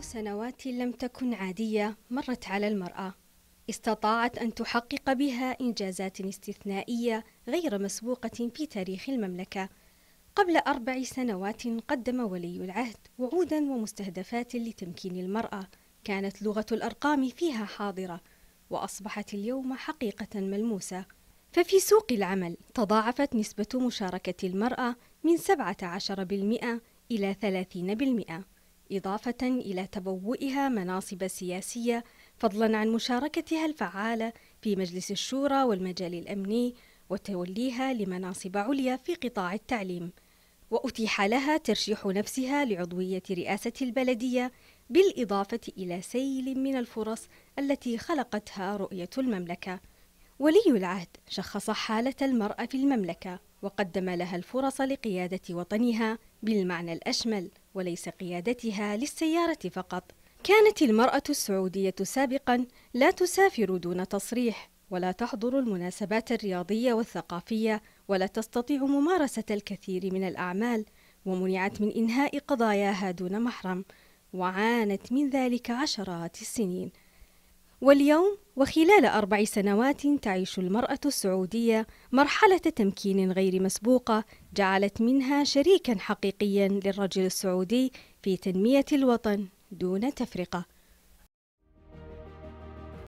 سنوات لم تكن عادية مرت على المرأة استطاعت أن تحقق بها إنجازات استثنائية غير مسبوقة في تاريخ المملكة قبل أربع سنوات قدم ولي العهد وعودا ومستهدفات لتمكين المرأة كانت لغة الأرقام فيها حاضرة وأصبحت اليوم حقيقة ملموسة ففي سوق العمل تضاعفت نسبة مشاركة المرأة من 17% إلى 30% إضافة إلى تبوئها مناصب سياسية فضلا عن مشاركتها الفعالة في مجلس الشورى والمجال الأمني وتوليها لمناصب عليا في قطاع التعليم وأتيح لها ترشيح نفسها لعضوية رئاسة البلدية بالإضافة إلى سيل من الفرص التي خلقتها رؤية المملكة ولي العهد شخص حالة المرأة في المملكة وقدم لها الفرص لقيادة وطنها بالمعنى الأشمل وليس قيادتها للسيارة فقط كانت المرأة السعودية سابقا لا تسافر دون تصريح ولا تحضر المناسبات الرياضية والثقافية ولا تستطيع ممارسة الكثير من الأعمال ومنعت من إنهاء قضاياها دون محرم وعانت من ذلك عشرات السنين واليوم وخلال أربع سنوات تعيش المرأة السعودية مرحلة تمكين غير مسبوقة جعلت منها شريكا حقيقيا للرجل السعودي في تنمية الوطن دون تفرقة